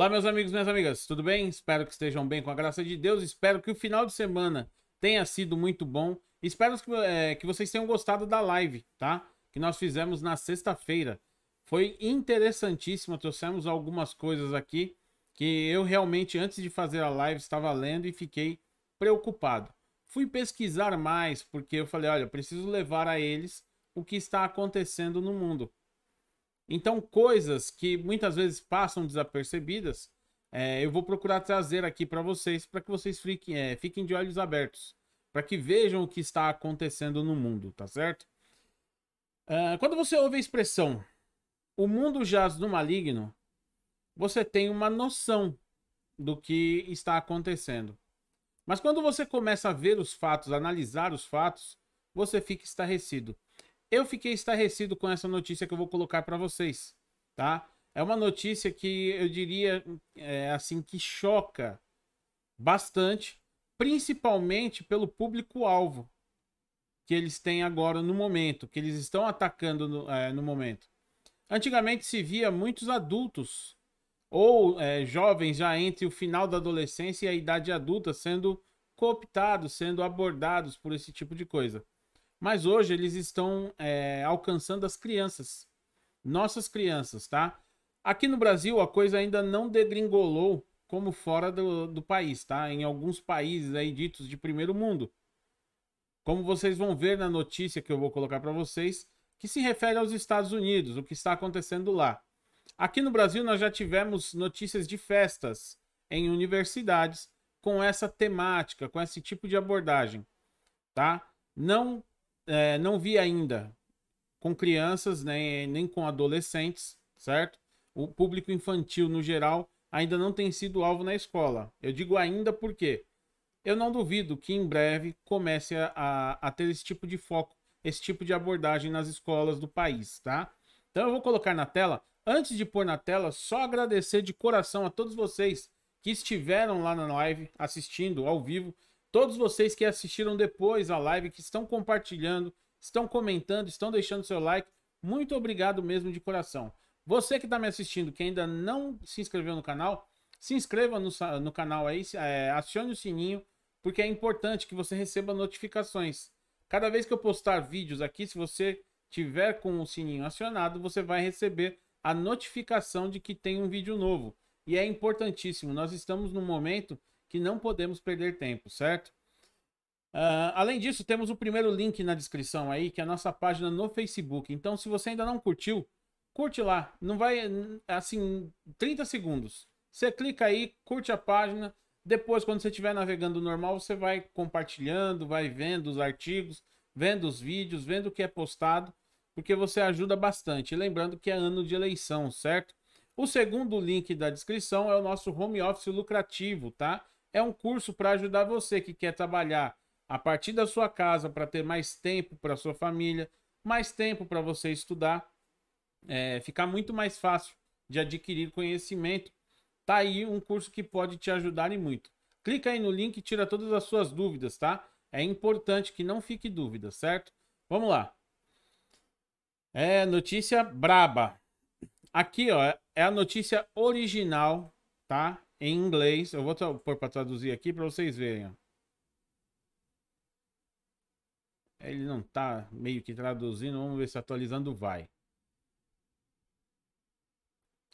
Olá, meus amigos, minhas amigas, tudo bem? Espero que estejam bem com a graça de Deus. Espero que o final de semana tenha sido muito bom. Espero que, é, que vocês tenham gostado da live, tá? Que nós fizemos na sexta-feira. Foi interessantíssima. Trouxemos algumas coisas aqui que eu realmente, antes de fazer a live, estava lendo e fiquei preocupado. Fui pesquisar mais, porque eu falei: olha, preciso levar a eles o que está acontecendo no mundo. Então, coisas que muitas vezes passam desapercebidas, é, eu vou procurar trazer aqui para vocês, para que vocês fiquem, é, fiquem de olhos abertos, para que vejam o que está acontecendo no mundo, tá certo? Uh, quando você ouve a expressão o mundo jaz no maligno, você tem uma noção do que está acontecendo. Mas quando você começa a ver os fatos, analisar os fatos, você fica estarrecido. Eu fiquei estarrecido com essa notícia que eu vou colocar para vocês, tá? É uma notícia que eu diria é, assim que choca bastante, principalmente pelo público-alvo que eles têm agora no momento, que eles estão atacando no, é, no momento. Antigamente se via muitos adultos ou é, jovens já entre o final da adolescência e a idade adulta sendo cooptados, sendo abordados por esse tipo de coisa. Mas hoje eles estão é, alcançando as crianças, nossas crianças, tá? Aqui no Brasil a coisa ainda não degringolou como fora do, do país, tá? Em alguns países aí ditos de primeiro mundo. Como vocês vão ver na notícia que eu vou colocar para vocês, que se refere aos Estados Unidos, o que está acontecendo lá. Aqui no Brasil nós já tivemos notícias de festas em universidades com essa temática, com esse tipo de abordagem, tá? Não é, não vi ainda com crianças, nem, né, nem com adolescentes, certo? O público infantil, no geral, ainda não tem sido alvo na escola. Eu digo ainda porque eu não duvido que em breve comece a, a ter esse tipo de foco, esse tipo de abordagem nas escolas do país, tá? Então eu vou colocar na tela. Antes de pôr na tela, só agradecer de coração a todos vocês que estiveram lá na live assistindo ao vivo. Todos vocês que assistiram depois a live, que estão compartilhando, estão comentando, estão deixando seu like, muito obrigado mesmo de coração. Você que está me assistindo, que ainda não se inscreveu no canal, se inscreva no, no canal aí, é, acione o sininho, porque é importante que você receba notificações. Cada vez que eu postar vídeos aqui, se você tiver com o sininho acionado, você vai receber a notificação de que tem um vídeo novo. E é importantíssimo, nós estamos num momento que não podemos perder tempo, certo? Uh, além disso, temos o primeiro link na descrição aí, que é a nossa página no Facebook. Então, se você ainda não curtiu, curte lá. Não vai, assim, 30 segundos. Você clica aí, curte a página. Depois, quando você estiver navegando normal, você vai compartilhando, vai vendo os artigos, vendo os vídeos, vendo o que é postado, porque você ajuda bastante. Lembrando que é ano de eleição, certo? O segundo link da descrição é o nosso home office lucrativo, tá? É um curso para ajudar você que quer trabalhar a partir da sua casa para ter mais tempo para sua família, mais tempo para você estudar, é, ficar muito mais fácil de adquirir conhecimento. Tá aí um curso que pode te ajudar e muito. Clica aí no link e tira todas as suas dúvidas, tá? É importante que não fique dúvida, certo? Vamos lá. É notícia braba. Aqui, ó, é a notícia original, tá? em inglês. Eu vou pôr para traduzir aqui para vocês verem. Ó. Ele não tá meio que traduzindo. Vamos ver se atualizando vai.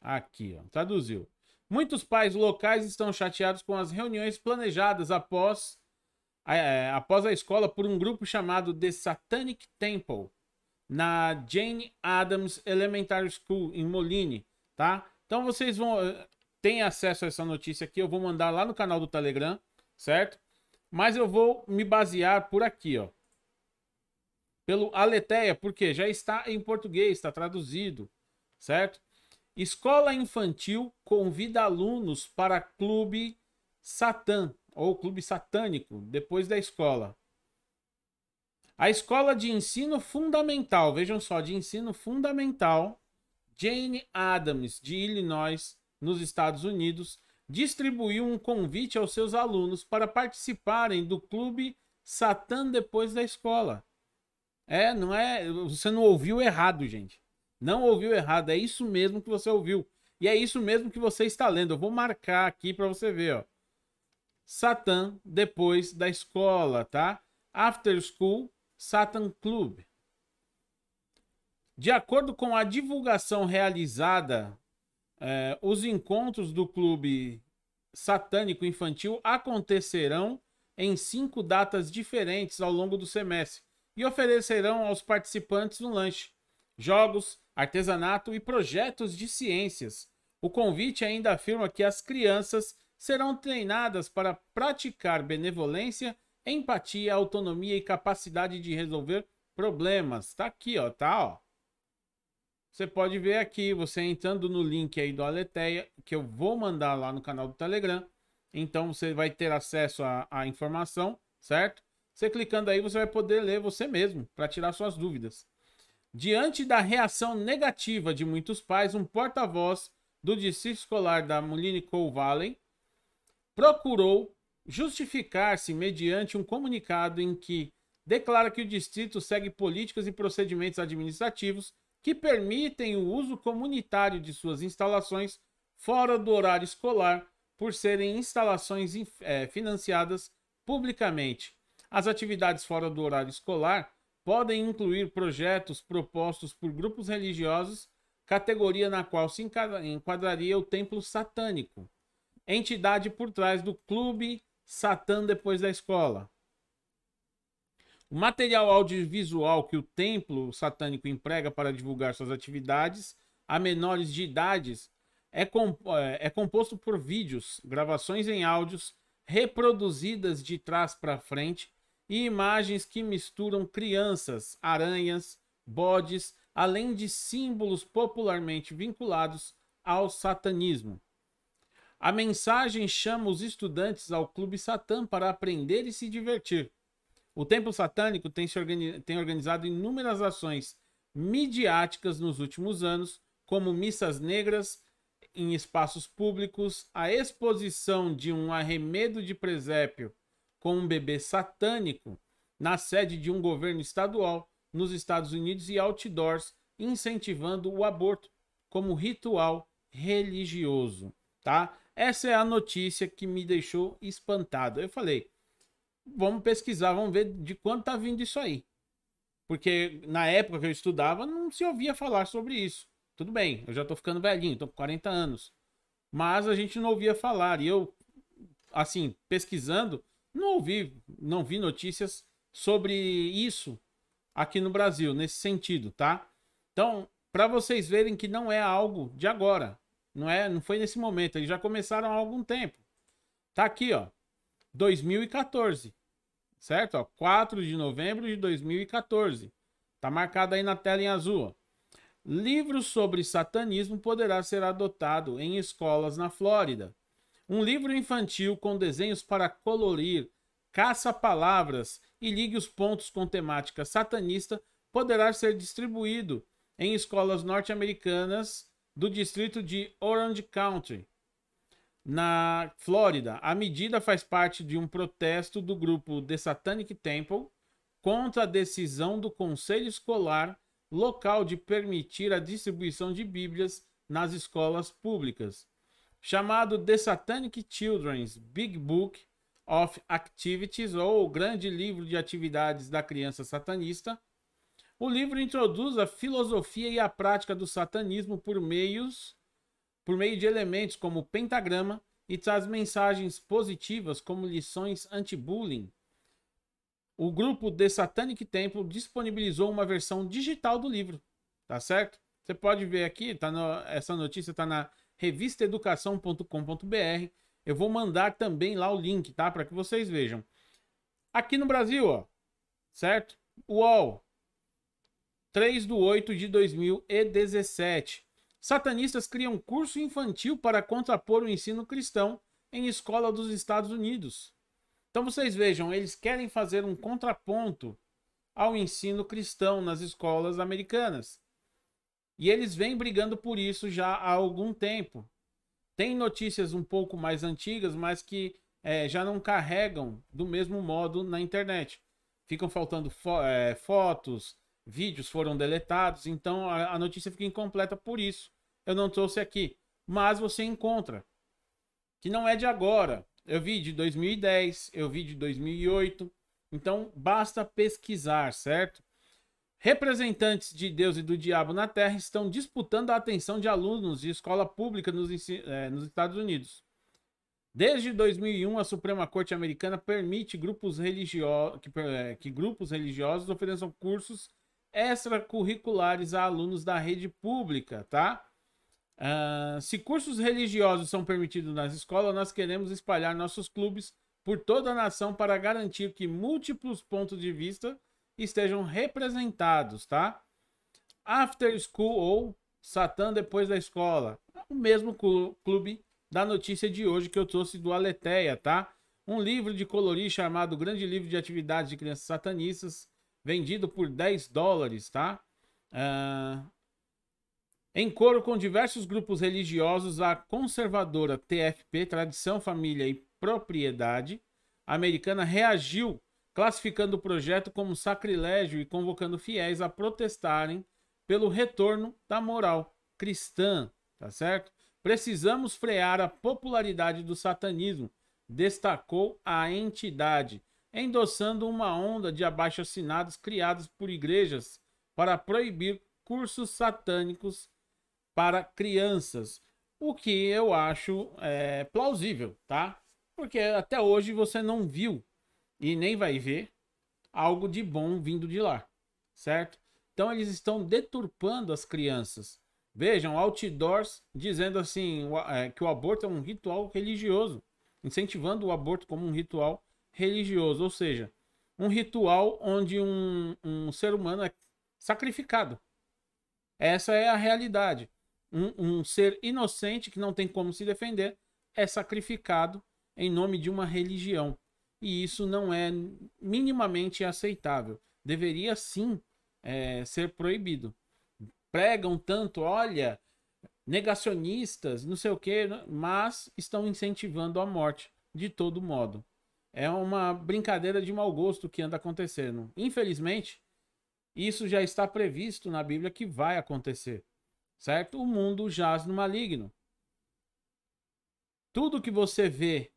Aqui, ó. Traduziu. Muitos pais locais estão chateados com as reuniões planejadas após, é, após a escola por um grupo chamado The Satanic Temple na Jane Adams Elementary School em Moline, tá? Então vocês vão tem acesso a essa notícia aqui, eu vou mandar lá no canal do Telegram, certo? Mas eu vou me basear por aqui, ó. Pelo Aleteia, porque já está em português, está traduzido, certo? Escola infantil convida alunos para clube Satã, ou clube satânico, depois da escola. A escola de ensino fundamental, vejam só, de ensino fundamental, Jane Adams, de Illinois, nos Estados Unidos, distribuiu um convite aos seus alunos para participarem do clube Satã depois da escola. É, não é. Você não ouviu errado, gente. Não ouviu errado. É isso mesmo que você ouviu. E é isso mesmo que você está lendo. Eu vou marcar aqui para você ver, ó. Satã depois da escola, tá? After School Satan Club. De acordo com a divulgação realizada é, os encontros do clube satânico infantil acontecerão em cinco datas diferentes ao longo do semestre e oferecerão aos participantes um lanche, jogos, artesanato e projetos de ciências. O convite ainda afirma que as crianças serão treinadas para praticar benevolência, empatia, autonomia e capacidade de resolver problemas. Tá aqui, ó, tá, ó. Você pode ver aqui, você entrando no link aí do Aleteia, que eu vou mandar lá no canal do Telegram. Então você vai ter acesso à informação, certo? Você clicando aí, você vai poder ler você mesmo para tirar suas dúvidas. Diante da reação negativa de muitos pais, um porta-voz do distrito escolar da Cole Valley procurou justificar-se mediante um comunicado em que declara que o distrito segue políticas e procedimentos administrativos que permitem o uso comunitário de suas instalações fora do horário escolar, por serem instalações é, financiadas publicamente. As atividades fora do horário escolar podem incluir projetos propostos por grupos religiosos, categoria na qual se enquadraria o templo satânico, entidade por trás do clube Satã depois da escola, o material audiovisual que o templo satânico emprega para divulgar suas atividades a menores de idades é, comp eh, é composto por vídeos, gravações em áudios reproduzidas de trás para frente e imagens que misturam crianças, aranhas, bodes, além de símbolos popularmente vinculados ao satanismo. A mensagem chama os estudantes ao Clube Satã para aprender e se divertir. O templo satânico tem, se organi tem organizado inúmeras ações midiáticas nos últimos anos, como missas negras em espaços públicos, a exposição de um arremedo de presépio com um bebê satânico na sede de um governo estadual nos Estados Unidos e outdoors incentivando o aborto como ritual religioso, tá? Essa é a notícia que me deixou espantado. Eu falei, vamos pesquisar, vamos ver de quanto tá vindo isso aí. Porque na época que eu estudava, não se ouvia falar sobre isso. Tudo bem, eu já tô ficando velhinho, tô com 40 anos. Mas a gente não ouvia falar. E eu, assim, pesquisando, não ouvi, não vi notícias sobre isso aqui no Brasil, nesse sentido, tá? Então, para vocês verem que não é algo de agora. Não é, não foi nesse momento, eles já começaram há algum tempo. Tá aqui, ó. 2014 certo? Ó, 4 de novembro de 2014. Tá marcado aí na tela em azul. Livro sobre satanismo poderá ser adotado em escolas na Flórida. Um livro infantil com desenhos para colorir, caça-palavras e ligue os pontos com temática satanista poderá ser distribuído em escolas norte-americanas do distrito de Orange County na Flórida. A medida faz parte de um protesto do grupo The Satanic Temple contra a decisão do Conselho Escolar local de permitir a distribuição de Bíblias nas escolas públicas. Chamado The Satanic Children's Big Book of Activities, ou Grande Livro de Atividades da Criança Satanista, o livro introduz a filosofia e a prática do satanismo por meios por meio de elementos como o pentagrama e traz mensagens positivas como lições anti-bullying. O grupo The Satanic Temple disponibilizou uma versão digital do livro, tá certo? Você pode ver aqui, tá no, essa notícia está na revistaeducação.com.br. Eu vou mandar também lá o link, tá? Para que vocês vejam. Aqui no Brasil, ó, certo? UOL, 3 do 8 de 2017. Satanistas criam curso infantil para contrapor o ensino cristão em escola dos Estados Unidos. Então vocês vejam, eles querem fazer um contraponto ao ensino cristão nas escolas americanas. E eles vêm brigando por isso já há algum tempo. Tem notícias um pouco mais antigas, mas que é, já não carregam do mesmo modo na internet. Ficam faltando fo é, fotos, vídeos foram deletados, então a, a notícia fica incompleta por isso eu não trouxe aqui. Mas você encontra. Que não é de agora. Eu vi de 2010, eu vi de 2008. Então basta pesquisar, certo? Representantes de Deus e do diabo na Terra estão disputando a atenção de alunos de escola pública nos, é, nos Estados Unidos. Desde 2001, a Suprema Corte Americana permite grupos que, eh, que grupos religiosos ofereçam cursos extracurriculares a alunos da rede pública, tá? Uh, se cursos religiosos são permitidos nas escolas, nós queremos espalhar nossos clubes por toda a nação para garantir que múltiplos pontos de vista estejam representados, tá? After School ou Satã depois da escola. O mesmo clube da notícia de hoje que eu trouxe do Aleteia, tá? Um livro de colorir chamado Grande Livro de Atividades de Crianças Satanistas, vendido por 10 dólares, tá? Uh, em coro com diversos grupos religiosos, a conservadora TFP, Tradição, Família e Propriedade Americana, reagiu, classificando o projeto como sacrilégio e convocando fiéis a protestarem pelo retorno da moral cristã, tá certo? Precisamos frear a popularidade do satanismo, destacou a entidade, endossando uma onda de abaixo-assinados criados por igrejas para proibir cursos satânicos para crianças, o que eu acho é, plausível, tá? Porque até hoje você não viu e nem vai ver algo de bom vindo de lá, certo? Então eles estão deturpando as crianças. Vejam, outdoors dizendo assim é, que o aborto é um ritual religioso, incentivando o aborto como um ritual religioso, ou seja, um ritual onde um, um ser humano é sacrificado. Essa é a realidade. Um, um ser inocente que não tem como se defender é sacrificado em nome de uma religião. E isso não é minimamente aceitável. Deveria sim é, ser proibido. Pregam tanto, olha, negacionistas, não sei o que, né, mas estão incentivando a morte de todo modo. É uma brincadeira de mau gosto que anda acontecendo. Infelizmente, isso já está previsto na Bíblia que vai acontecer. Certo? O mundo jaz no maligno. Tudo que você vê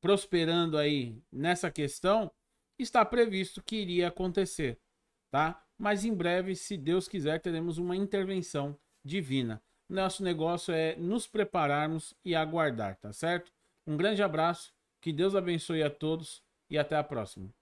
prosperando aí nessa questão está previsto que iria acontecer, tá? Mas em breve, se Deus quiser, teremos uma intervenção divina. Nosso negócio é nos prepararmos e aguardar, tá certo? Um grande abraço, que Deus abençoe a todos e até a próxima.